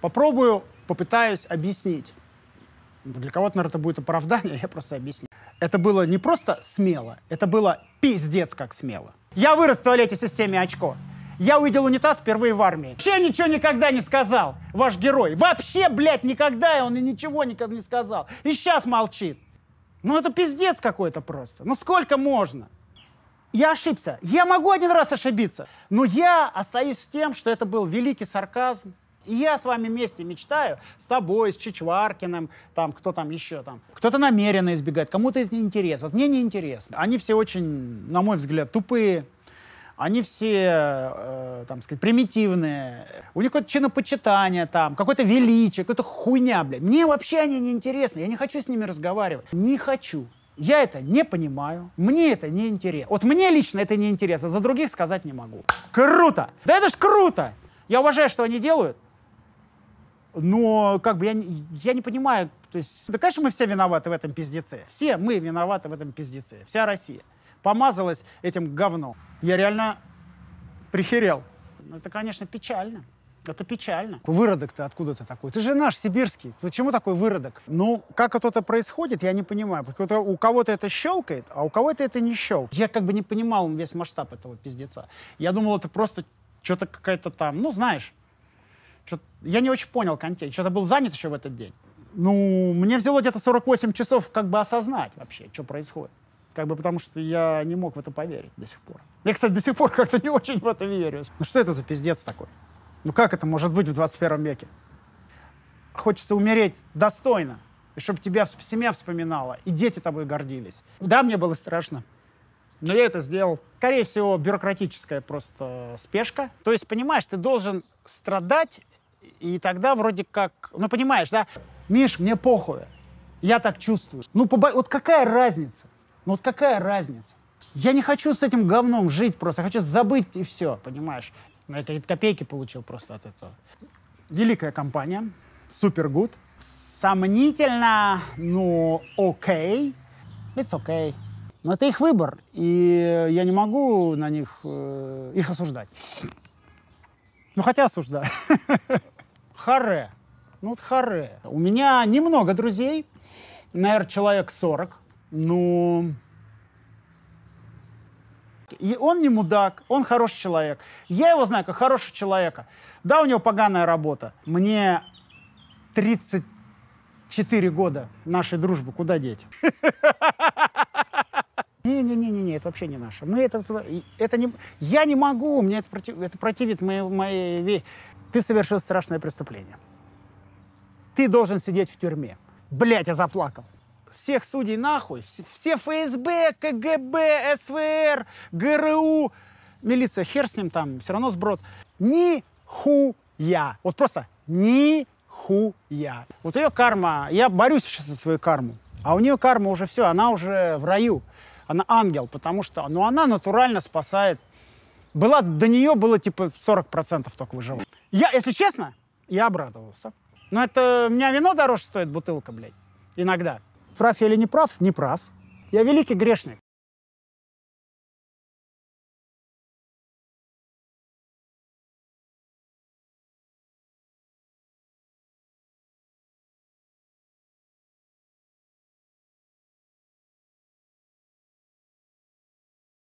Попробую, попытаюсь объяснить. Для кого-то, наверное, это будет оправдание, я просто объясню. Это было не просто смело, это было пиздец как смело. Я вырос в туалете в системе очко. Я увидел унитаз впервые в армии. Вообще ничего никогда не сказал, ваш герой. Вообще, блядь, никогда он и ничего никогда не сказал. И сейчас молчит. Ну это пиздец какой-то просто. Ну сколько можно? Я ошибся. Я могу один раз ошибиться. Но я остаюсь с тем, что это был великий сарказм, и я с вами вместе мечтаю, с тобой, с Чичваркиным, там, кто там еще там. Кто-то намеренно избегает, кому-то это неинтересно. Вот мне неинтересно. Они все очень, на мой взгляд, тупые, они все, э, э, там сказать, примитивные, у них какое-то чинопочитание там, какое-то величие, какая-то хуйня, блядь. Мне вообще они не интересны, я не хочу с ними разговаривать. Не хочу. Я это не понимаю, мне это не интересно. Вот мне лично это не интересно, за других сказать не могу. Круто! Да это ж круто! Я уважаю, что они делают, но как бы я, я не понимаю, то есть, да, конечно, мы все виноваты в этом пиздеце. Все мы виноваты в этом пиздеце. Вся Россия помазалась этим говном. Я реально прихерел. Ну, это, конечно, печально. Это печально. Выродок-то откуда то такой? Ты же наш, сибирский. Почему ну, такой выродок? Ну, как это происходит, я не понимаю. Потому что у кого-то это щелкает, а у кого-то это не щелкает. Я как бы не понимал весь масштаб этого пиздеца. Я думал, это просто что-то какая-то там, ну, знаешь, я не очень понял контекст. Что-то был занят еще в этот день. Ну, мне взяло где-то 48 часов как бы осознать вообще, что происходит. Как бы потому что я не мог в это поверить до сих пор. Я, кстати, до сих пор как-то не очень в это верю. Ну что это за пиздец такой? Ну как это может быть в 21 веке? Хочется умереть достойно, и чтобы тебя семья вспоминала, и дети тобой гордились. Да, мне было страшно. Но я это сделал. Скорее всего, бюрократическая просто спешка. То есть, понимаешь, ты должен страдать и тогда вроде как, ну понимаешь, да? Миш, мне похуй. Я так чувствую. Ну, побо... вот какая разница? Ну вот какая разница? Я не хочу с этим говном жить просто. Я хочу забыть и все, понимаешь? Я ну, какие копейки получил просто от этого. Великая компания. Супер гуд. Сомнительно, но окей. It's окей. Okay. Но это их выбор, и я не могу на них э, их осуждать. Ну, хотя осуждаю. Харе. Ну вот харе. У меня немного друзей, наверное, человек 40. Ну, и он не мудак, он хороший человек. Я его знаю как хорошего человека. Да, у него поганая работа. Мне 34 года нашей дружбы. Куда деть? Не-не-не-не, это вообще не наше. Мы это, это не, я не могу, мне это, против, это противит моей, моей ты совершил страшное преступление. Ты должен сидеть в тюрьме. Блять, я заплакал. Всех судей нахуй. Все ФСБ, КГБ, СВР, ГРУ. Милиция, хер с ним там, все равно сброд. Ни хуя. Вот просто ни хуя. Вот ее карма, я борюсь сейчас за свою карму. А у нее карма уже все, она уже в раю. Она ангел, потому что, ну, она натурально спасает. Была, до нее было типа 40% только выживания. Я, если честно, я обрадовался. Но это у меня вино дороже стоит бутылка, блядь. Иногда. Прав я или не прав? Не прав. Я великий грешник.